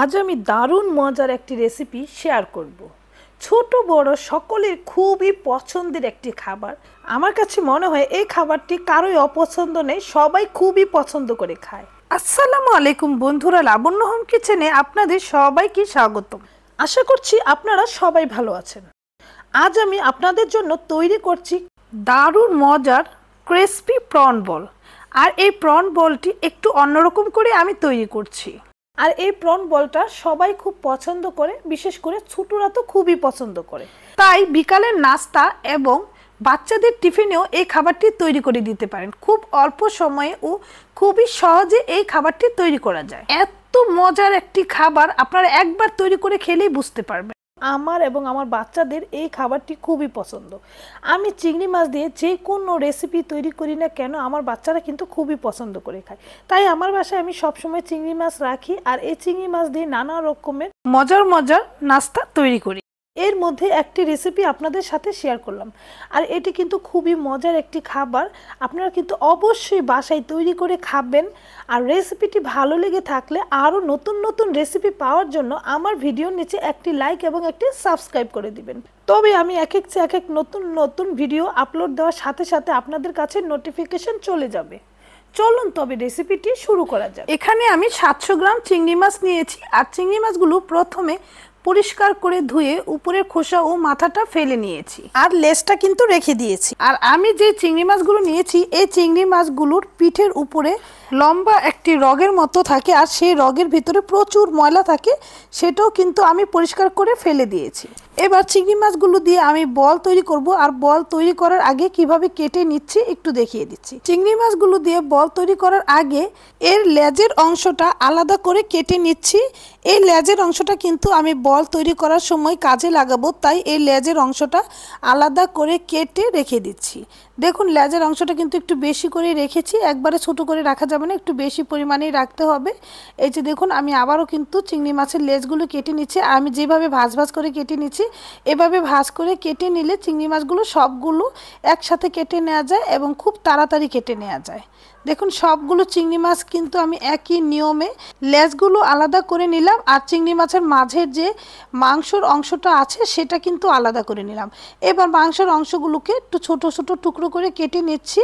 আজ আমি দারুণ মজার একটি রেসিপি শেয়ার করব। ছোট বড় সকলের খুবই পছন্দের একটি খাবার আমার কাছে মনে হয় এই খাবারটি কারোই অপছন্দ নেই সবাই খুবই পছন্দ করে খায় আসসালামু আলাইকুম বন্ধুরা লাবণ্য হোম কিচেনে আপনাদের সবাইকে স্বাগতম আশা করছি আপনারা সবাই ভালো আছেন আজ আমি আপনাদের জন্য তৈরি করছি দারুণ মজার ক্রেসপি প্রন বল আর এই প্রন বলটি একটু অন্যরকম করে আমি তৈরি করছি আর এই প্রন বলটা সবাই খুব পছন্দ করে বিশেষ করে ছোটরা তো খুবই পছন্দ করে তাই বিকালের নাস্তা এবং বাচ্চাদের টিফিনেও এই খাবারটি তৈরি করে দিতে পারেন খুব অল্প সময়ে ও খুবই সহজে এই খাবারটি তৈরি করা যায় এত মজার একটি খাবার আপনারা একবার তৈরি করে খেলেই বুঝতে পারবেন আমার এবং আমার বাচ্চাদের এই খাবারটি খুবই পছন্দ আমি চিংড়ি মাছ দিয়ে যে কোনো রেসিপি তৈরি করি না কেন আমার বাচ্চারা কিন্তু খুবই পছন্দ করে খায় তাই আমার বাসায় আমি সবসময় চিংড়ি মাছ রাখি আর এই চিংড়ি মাছ দিয়ে নানা রকমের মজার মজার নাস্তা তৈরি করি এর মধ্যে একটি রেসিপি আপনাদের সাথে শেয়ার করলাম আর এটি কিন্তু খুবই মজার একটি খাবার আপনারা কিন্তু অবশ্যই বাসায় তৈরি করে খাবেন আর রেসিপিটি ভালো লেগে থাকলে আরও নতুন নতুন রেসিপি পাওয়ার জন্য আমার ভিডিওর নিচে একটি লাইক এবং একটি সাবস্ক্রাইব করে দিবেন তবে আমি এক এক এক এক নতুন নতুন ভিডিও আপলোড দেওয়ার সাথে সাথে আপনাদের কাছে নোটিফিকেশন চলে যাবে চলুন তবে রেসিপিটি শুরু করা যাক এখানে আমি সাতশো গ্রাম চিংড়ি মাছ নিয়েছি আর চিংড়ি মাছগুলো প্রথমে পরিষ্কার করে ধুয়ে উপরের খোসা ও মাথাটা ফেলে নিয়েছি আর লেজটা কিন্তু রেখে দিয়েছি আর আমি যে চিংড়ি মাছগুলো নিয়েছি এই চিংড়ি মাছগুলোর পিঠের উপরে লম্বা একটি রগের মতো থাকে আর সেই রগের ভিতরে প্রচুর ময়লা থাকে সেটাও কিন্তু আমি পরিষ্কার করে ফেলে দিয়েছি এবার চিংড়ি মাছগুলো দিয়ে আমি বল তৈরি করব আর বল তৈরি করার আগে কিভাবে কেটে নিচ্ছি একটু দেখিয়ে দিচ্ছি চিংড়ি মাছগুলো দিয়ে বল তৈরি করার আগে এর লেজের অংশটা আলাদা করে কেটে নিচ্ছি এই লেজের অংশটা কিন্তু আমি বল তৈরি করার সময় কাজে লাগাবো তাই এই লেজের অংশটা আলাদা করে কেটে রেখে দিচ্ছি দেখুন লেজের অংশটা কিন্তু একটু বেশি করে রেখেছি একবারে ছোট করে রাখা যাবে না একটু বেশি পরিমাণেই রাখতে হবে এই যে দেখুন আমি আবারও কিন্তু চিংড়ি মাছের লেজগুলো কেটে নিচ্ছি আমি যেভাবে ভাজ ভাজ করে কেটে নিচ্ছি এভাবে ভাজ করে কেটে নিলে চিংড়ি মাছগুলো সবগুলো একসাথে কেটে নেওয়া যায় এবং খুব তাড়াতাড়ি কেটে নেওয়া যায় দেখুন সবগুলো চিংড়ি মাছ কিন্তু আমি একই নিয়মে লেজগুলো আলাদা করে নিলাম আর চিংড়ি মাছের মাঝের যে মাংসর অংশটা আছে সেটা কিন্তু আলাদা করে নিলাম এবার মাংসের অংশগুলোকে একটু ছোট ছোট টুকরো করে কেটে নিচ্ছি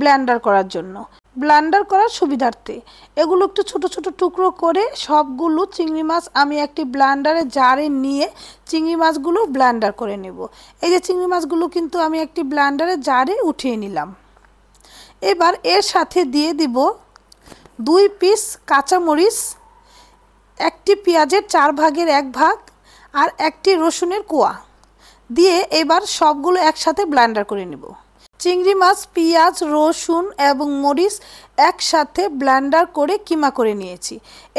ব্ল্যান্ডার করার জন্য ব্লান্ডার করার সুবিধার্থে এগুলো একটু ছোট ছোট টুকরো করে সবগুলো চিংড়ি মাছ আমি একটি ব্লান্ডারে জারে নিয়ে চিংড়ি মাছগুলো ব্লান্ডার করে নেব এই যে চিংড়ি মাছগুলো কিন্তু আমি একটি ব্লান্ডারে জারে উঠিয়ে নিলাম এবার এর সাথে দিয়ে দিব দুই পিস কাঁচামরিচ একটি পেঁয়াজের চার ভাগের এক ভাগ আর একটি রসুনের কোয়া দিয়ে এবার সবগুলো একসাথে ব্লান্ডার করে নেব চিংড়ি মাছ পেঁয়াজ রসুন এবং মরিচ একসাথে ব্লেন্ডার করে কিমা করে নিয়েছি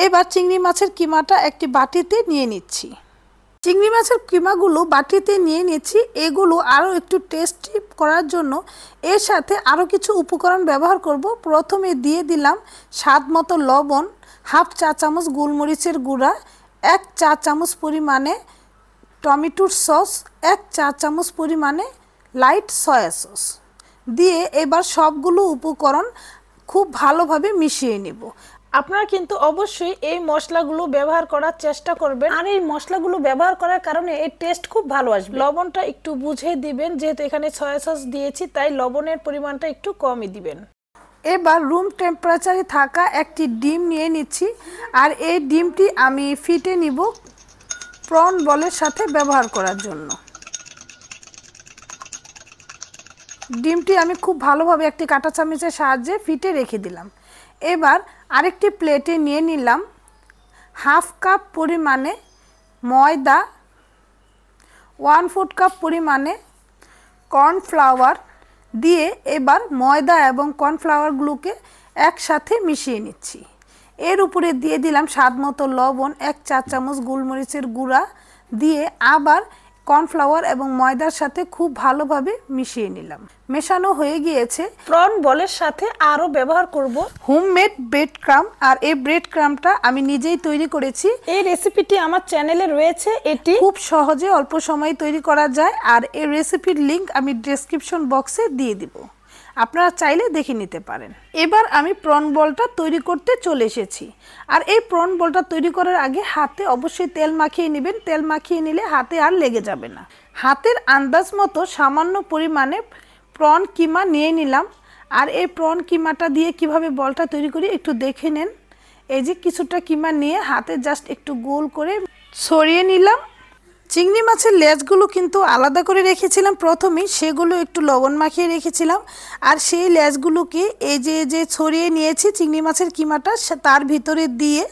এবার চিংড়ি মাছের কিমাটা একটি বাটিতে নিয়ে নিচ্ছি চিংড়ি মাছের কিমাগুলো বাটিতে নিয়ে নিয়েছি এগুলো আরও একটু টেস্টি করার জন্য এর সাথে আরও কিছু উপকরণ ব্যবহার করব প্রথমে দিয়ে দিলাম স্বাদ মতো লবণ হাফ চা চামচ গোলমরিচের গুঁড়া এক চা চামচ পরিমাণে টমেটোর সস এক চা চামচ পরিমাণে লাইট সয়া সস দিয়ে এবার সবগুলো উপকরণ খুব ভালোভাবে মিশিয়ে নিব আপনারা কিন্তু অবশ্যই এই মশলাগুলো ব্যবহার করার চেষ্টা করবেন আর এই মশলাগুলো ব্যবহার করার কারণে এর টেস্ট খুব ভালো আসবে লবণটা একটু বুঝে দিবেন যেহেতু এখানে সয়া সস দিয়েছি তাই লবণের পরিমাণটা একটু কমই দিবেন এবার রুম টেম্পারেচারে থাকা একটি ডিম নিয়ে নিচ্ছি আর এই ডিমটি আমি ফিটে নিব প্রন বলের সাথে ব্যবহার করার জন্য ডিমটি আমি খুব ভালোভাবে একটি কাঁটা চামচের সাহায্যে ফিটে রেখে দিলাম এবার আরেকটি প্লেটে নিয়ে নিলাম হাফ কাপ পরিমাণে ময়দা ওয়ান ফুট কাপ পরিমাণে কর্নফ্লাওয়ার দিয়ে এবার ময়দা এবং কর্নফ্লাওয়ারগুলোকে একসাথে মিশিয়ে নিচ্ছি এর উপরে দিয়ে দিলাম স্বাদ মতো লবণ এক চা চামচ গোলমরিচের গুঁড়া দিয়ে আবার কর্নফ্লাওয়ার এবং ময়দার সাথে খুব ভালোভাবে মিশিয়ে নিলাম মেশানো হয়ে গিয়েছে প্রন বলের সাথে আরও ব্যবহার করব হোমমেড ব্রেড ক্রাম আর এই ব্রেড ক্রামটা আমি নিজেই তৈরি করেছি এই রেসিপিটি আমার চ্যানেলে রয়েছে এটি খুব সহজে অল্প সময়ে তৈরি করা যায় আর এই রেসিপির লিংক আমি ডেসক্রিপশন বক্সে দিয়ে দিব আপনারা চাইলে দেখে নিতে পারেন এবার আমি প্রন বলটা তৈরি করতে চলে এসেছি আর এই প্রন বলটা তৈরি করার আগে হাতে অবশ্যই তেল মাখিয়ে নেবেন তেল মাখিয়ে নিলে হাতে আর লেগে যাবে না হাতের আন্দাজ মতো সামান্য পরিমাণে প্রন কিমা নিয়ে নিলাম আর এই প্রন কিমাটা দিয়ে কিভাবে বলটা তৈরি করি একটু দেখে নেন এই যে কিছুটা কিমা নিয়ে হাতে জাস্ট একটু গোল করে ছড়িয়ে নিলাম চিংড়ি মাছের লেজগুলো কিন্তু আলাদা করে রেখেছিলাম প্রথমেই সেগুলো একটু লবণ মাখিয়ে রেখেছিলাম আর সেই লেজগুলোকে এই যে যে ছড়িয়ে নিয়েছি চিংড়ি মাছের কিমাটা তার ভিতরে দিয়ে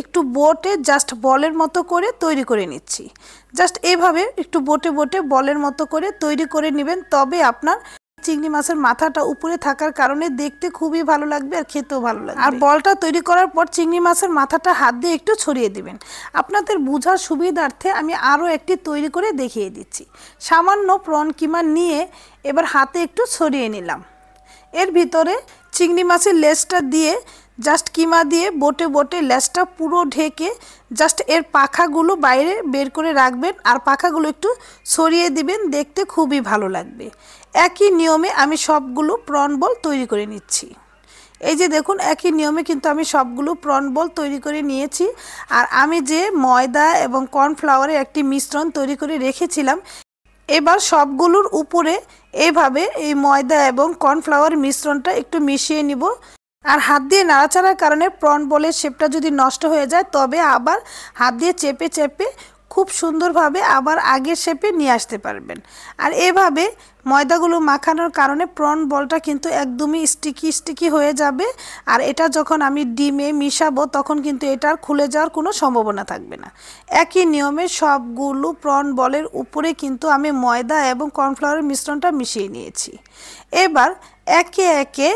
একটু বোটে জাস্ট বলের মতো করে তৈরি করে নিচ্ছি জাস্ট এভাবে একটু বোটে বোটে বলের মতো করে তৈরি করে নেবেন তবে আপনার চিংড়ি মাছের মাথাটা উপরে থাকার কারণে দেখতে খুবই ভালো লাগবে আর খেতেও ভালো লাগবে আর বলটা তৈরি করার পর চিংড়ি মাছের মাথাটা হাত দিয়ে একটু ছড়িয়ে দিবেন আপনাদের বোঝার সুবিধার্থে আমি আরও একটি তৈরি করে দেখিয়ে দিচ্ছি সামান্য প্রন কিমা নিয়ে এবার হাতে একটু ছড়িয়ে নিলাম এর ভিতরে চিংড়ি মাছের লেজটা দিয়ে জাস্ট কিমা দিয়ে বোটে বোটে ল্যাসটা পুরো ঢেকে জাস্ট এর পাখাগুলো বাইরে বের করে রাখবেন আর পাখাগুলো একটু সরিয়ে দিবেন দেখতে খুবই ভালো লাগবে একই নিয়মে আমি সবগুলো প্রন বল তৈরি করে নিচ্ছি এই যে দেখুন একই নিয়মে কিন্তু আমি সবগুলো প্রন বল তৈরি করে নিয়েছি আর আমি যে ময়দা এবং কর্নফ্লাওয়ারের একটি মিশ্রণ তৈরি করে রেখেছিলাম এবার সবগুলোর উপরে এভাবে এই ময়দা এবং কর্নফ্লাওয়ার মিশ্রণটা একটু মিশিয়ে নিব আর হাত দিয়ে নাড়াচাড়ার কারণে প্রন বলের শেপটা যদি নষ্ট হয়ে যায় তবে আবার হাত দিয়ে চেপে চেপে খুব সুন্দরভাবে আবার আগের শেপে নিয়ে আসতে পারবেন আর এভাবে ময়দাগুলো মাখানোর কারণে প্রন বলটা কিন্তু একদমই স্টিকি স্টিকি হয়ে যাবে আর এটা যখন আমি ডিমে মিশাবো তখন কিন্তু এটার খুলে যাওয়ার কোনো সম্ভাবনা থাকবে না একই নিয়মে সবগুলো প্রন বলের উপরে কিন্তু আমি ময়দা এবং কর্নফ্লাওয়ারের মিশ্রণটা মিশিয়ে নিয়েছি এবার একে একে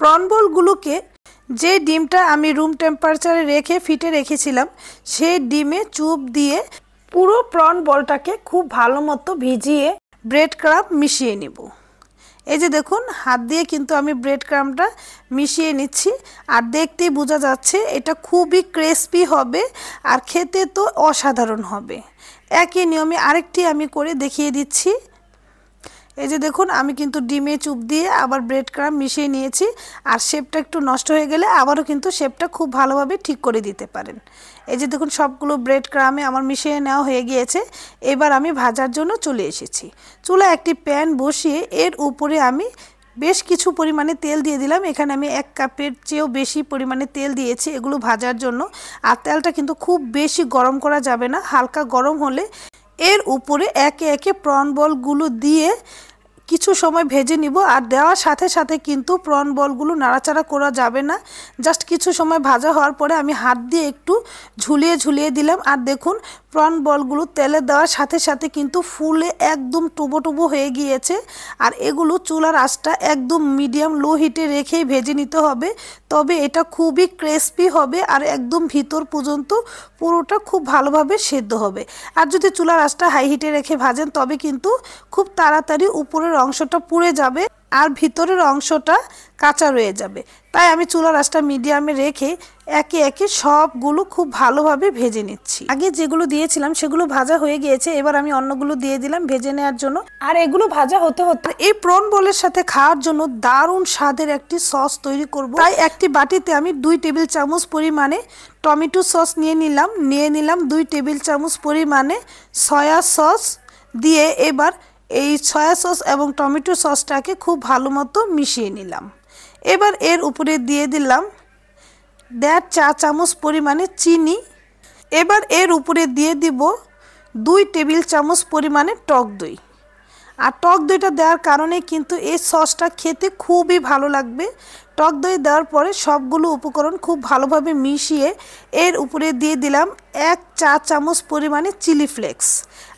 প্রনবলগুলোকে যে ডিমটা আমি রুম টেম্পারেচারে রেখে ফিটে রেখেছিলাম সেই ডিমে চুপ দিয়ে পুরো প্রন বলটাকে খুব ভালো মতো ভিজিয়ে ব্রেড ক্রাম মিশিয়ে নেব এই যে দেখুন হাত দিয়ে কিন্তু আমি ব্রেড ক্রামটা মিশিয়ে নিচ্ছি আর দেখতেই বোঝা যাচ্ছে এটা খুবই ক্রেসপি হবে আর খেতে তো অসাধারণ হবে একই নিয়মে আরেকটি আমি করে দেখিয়ে দিচ্ছি এই যে দেখুন আমি কিন্তু ডিমে চুপ দিয়ে আবার ব্রেড ক্রাম মিশিয়ে নিয়েছি আর শেপটা একটু নষ্ট হয়ে গেলে আবারও কিন্তু শেপটা খুব ভালোভাবে ঠিক করে দিতে পারেন এই যে দেখুন সবগুলো ব্রেড ক্রামে আমার মিশিয়ে নেওয়া হয়ে গিয়েছে এবার আমি ভাজার জন্য চলে এসেছি চুলা একটি প্যান বসিয়ে এর উপরে আমি বেশ কিছু পরিমাণে তেল দিয়ে দিলাম এখানে আমি এক কাপের চেয়েও বেশি পরিমাণে তেল দিয়েছি এগুলো ভাজার জন্য আর তেলটা কিন্তু খুব বেশি গরম করা যাবে না হালকা গরম হলে এর উপরে একে একে প্রন বলগুলো দিয়ে কিছু সময় ভেজে নিব আর দেওয়ার সাথে সাথে কিন্তু প্রন বলগুলো নাড়াচাড়া করা যাবে না জাস্ট কিছু সময় ভাজা হওয়ার পরে আমি হাত দিয়ে একটু ঝুলিয়ে ঝুলিয়ে দিলাম আর দেখুন প্রন বলগুলো তেলে দেওয়ার সাথে সাথে কিন্তু ফুলে একদম টুবো টুবো হয়ে গিয়েছে আর এগুলো চুলার আঁচটা একদম মিডিয়াম লো হিটে রেখেই ভেজে নিতে হবে তবে এটা খুবই ক্রেসপি হবে আর একদম ভিতর পর্যন্ত পুরোটা খুব ভালোভাবে সেদ্ধ হবে আর যদি চুলার আঁচটা হাই হিটে রেখে ভাজেন তবে কিন্তু খুব তাড়াতাড়ি উপরের অংশটা পুড়ে যাবে আর ভিতরের অংশটা কাঁচা রয়ে যাবে তাই আমি চুলা রাসটা মিডিয়ামে রেখে একে একে সবগুলো খুব ভালোভাবে ভেজে নিচ্ছি আগে যেগুলো দিয়েছিলাম সেগুলো ভাজা হয়ে গিয়েছে এবার আমি অন্যগুলো দিয়ে দিলাম ভেজে নেওয়ার জন্য আর এগুলো ভাজা হতে হতে এই প্রন বলের সাথে খাওয়ার জন্য দারুণ স্বাদের একটি সস তৈরি করব তাই একটি বাটিতে আমি দুই টেবিল চামচ পরিমাণে টমেটো সস নিয়ে নিলাম নিয়ে নিলাম দুই টেবিল চামচ পরিমাণে সয়া সস দিয়ে এবার এই সয়া সস এবং টমেটো সসটাকে খুব ভালো মতো মিশিয়ে নিলাম এবার এর উপরে দিয়ে দিলাম দেড় চা চামচ পরিমাণে চিনি এবার এর উপরে দিয়ে দিব দুই টেবিল চামচ পরিমাণে টক দই আর টক দইটা দেওয়ার কারণে কিন্তু এই সসটা খেতে খুবই ভালো লাগবে টক দই দেওয়ার পরে সবগুলো উপকরণ খুব ভালোভাবে মিশিয়ে এর উপরে দিয়ে দিলাম এক চা চামচ পরিমাণে চিলি ফ্লেক্স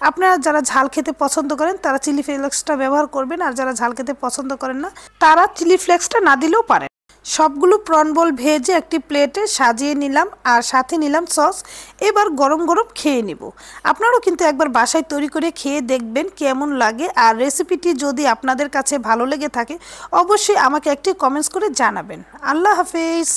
আপনারা যারা ঝাল খেতে পছন্দ করেন তারা চিলি ফ্লেক্সটা ব্যবহার করবেন আর যারা ঝাল খেতে পছন্দ করেন না তারা চিলি ফ্লেক্সটা না দিলেও পারেন সবগুলো প্রনবল ভেজে একটি প্লেটে সাজিয়ে নিলাম আর সাথে নিলাম সস এবার গরম গরম খেয়ে নিব আপনারাও কিন্তু একবার বাসায় তৈরি করে খেয়ে দেখবেন কেমন লাগে আর রেসিপিটি যদি আপনাদের কাছে ভালো লেগে থাকে অবশ্যই আমাকে একটি কমেন্টস করে জানাবেন আল্লাহ হাফেজ